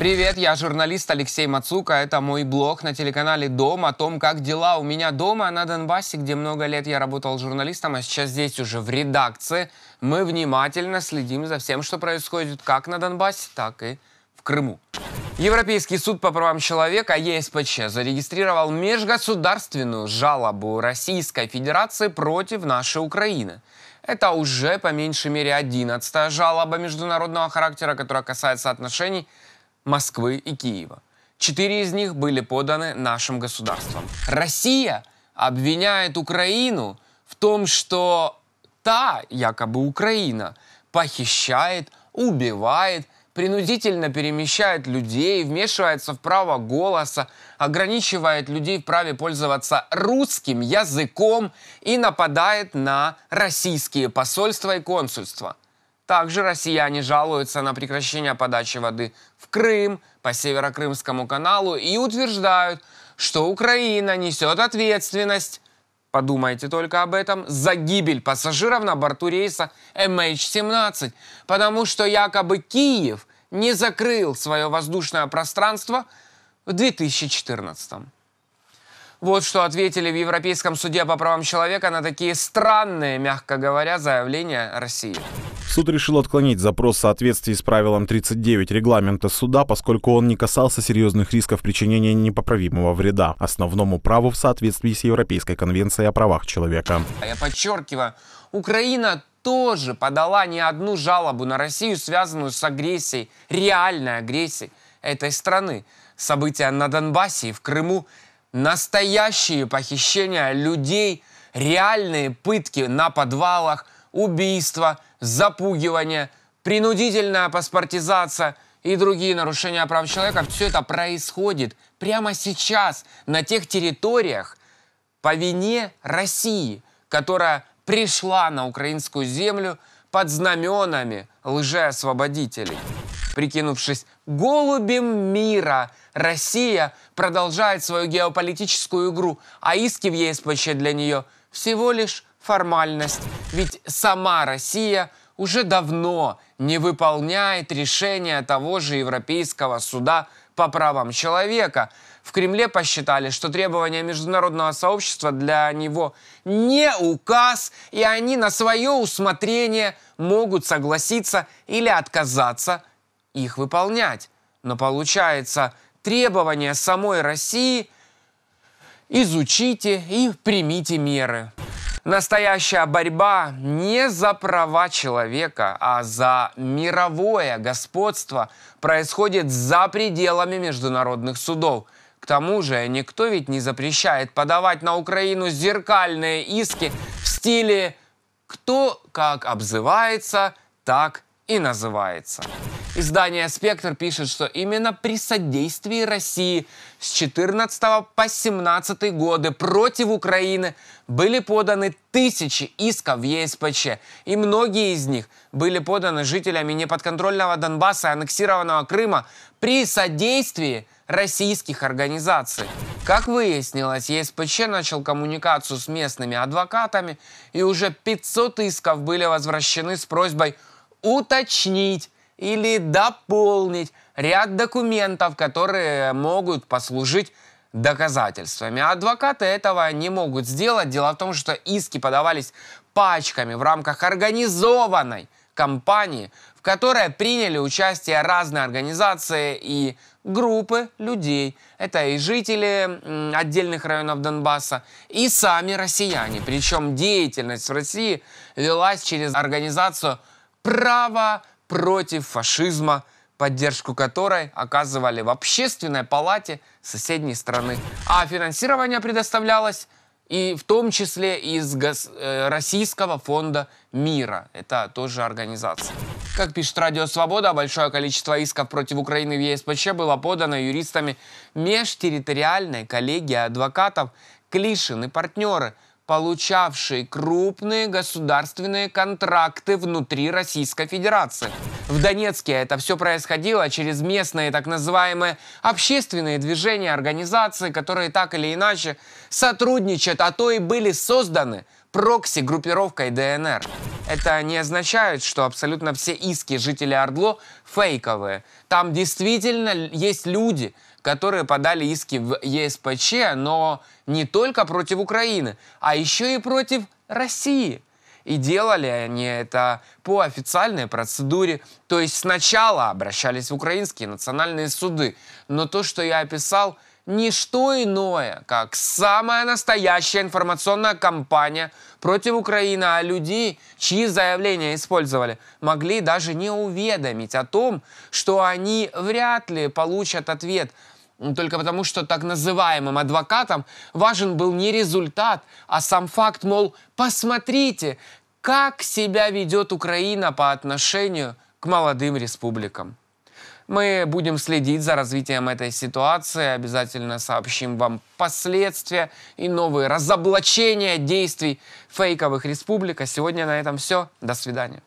Привет, я журналист Алексей Мацука. Это мой блог на телеканале «Дом» о том, как дела у меня дома на Донбассе, где много лет я работал журналистом, а сейчас здесь уже в редакции. Мы внимательно следим за всем, что происходит как на Донбассе, так и в Крыму. Европейский суд по правам человека ЕСПЧ зарегистрировал межгосударственную жалобу Российской Федерации против нашей Украины. Это уже по меньшей мере 11 жалоба международного характера, которая касается отношений Москвы и Киева. Четыре из них были поданы нашим государством. Россия обвиняет Украину в том, что та, якобы Украина, похищает, убивает, принудительно перемещает людей, вмешивается в право голоса, ограничивает людей в праве пользоваться русским языком и нападает на российские посольства и консульства – также россияне жалуются на прекращение подачи воды в Крым по Северокрымскому каналу и утверждают, что Украина несет ответственность, подумайте только об этом, за гибель пассажиров на борту рейса MH17, потому что якобы Киев не закрыл свое воздушное пространство в 2014 Вот что ответили в Европейском суде по правам человека на такие странные, мягко говоря, заявления России. Суд решил отклонить запрос в соответствии с правилом 39 регламента суда, поскольку он не касался серьезных рисков причинения непоправимого вреда основному праву в соответствии с Европейской конвенцией о правах человека. А я подчеркиваю, Украина тоже подала не одну жалобу на Россию, связанную с агрессией, реальной агрессией этой страны. События на Донбассе и в Крыму – настоящие похищения людей, реальные пытки на подвалах – убийства, запугивание, принудительная паспортизация и другие нарушения прав человека, все это происходит прямо сейчас на тех территориях по вине России, которая пришла на украинскую землю под знаменами лжеосвободителей. Прикинувшись голубем мира, Россия продолжает свою геополитическую игру, а иски в ЕСПЧ для нее всего лишь формальность, ведь сама Россия уже давно не выполняет решения того же Европейского суда по правам человека. В Кремле посчитали, что требования международного сообщества для него не указ, и они на свое усмотрение могут согласиться или отказаться их выполнять. Но получается, требование самой России – изучите и примите меры. Настоящая борьба не за права человека, а за мировое господство происходит за пределами международных судов. К тому же никто ведь не запрещает подавать на Украину зеркальные иски в стиле «кто как обзывается, так и называется». Издание «Спектр» пишет, что именно при содействии России с 14 по 17 годы против Украины были поданы тысячи исков в ЕСПЧ, и многие из них были поданы жителями неподконтрольного Донбасса и аннексированного Крыма при содействии российских организаций. Как выяснилось, ЕСПЧ начал коммуникацию с местными адвокатами, и уже 500 исков были возвращены с просьбой уточнить, или дополнить ряд документов, которые могут послужить доказательствами. адвокаты этого не могут сделать. Дело в том, что иски подавались пачками в рамках организованной кампании, в которой приняли участие разные организации и группы людей. Это и жители отдельных районов Донбасса, и сами россияне. Причем деятельность в России велась через организацию «Право против фашизма, поддержку которой оказывали в общественной палате соседней страны. А финансирование предоставлялось и в том числе из гос... Э, Российского фонда мира. Это тоже организация. Как пишет Радио Свобода, большое количество исков против Украины в ЕСПЧ было подано юристами межтерриториальной коллегии адвокатов Клишин и партнеры – получавший крупные государственные контракты внутри Российской Федерации. В Донецке это все происходило через местные так называемые общественные движения, организации, которые так или иначе сотрудничают, а то и были созданы прокси-группировкой ДНР. Это не означает, что абсолютно все иски жителей Ордло фейковые. Там действительно есть люди, которые подали иски в ЕСПЧ, но не только против Украины, а еще и против России. И делали они это по официальной процедуре. То есть сначала обращались в украинские национальные суды. Но то, что я описал – не что иное, как самая настоящая информационная кампания против Украины, а людей, чьи заявления использовали, могли даже не уведомить о том, что они вряд ли получат ответ только потому, что так называемым адвокатам важен был не результат, а сам факт, мол, посмотрите, как себя ведет Украина по отношению к молодым республикам. Мы будем следить за развитием этой ситуации, обязательно сообщим вам последствия и новые разоблачения действий фейковых республик. А сегодня на этом все. До свидания.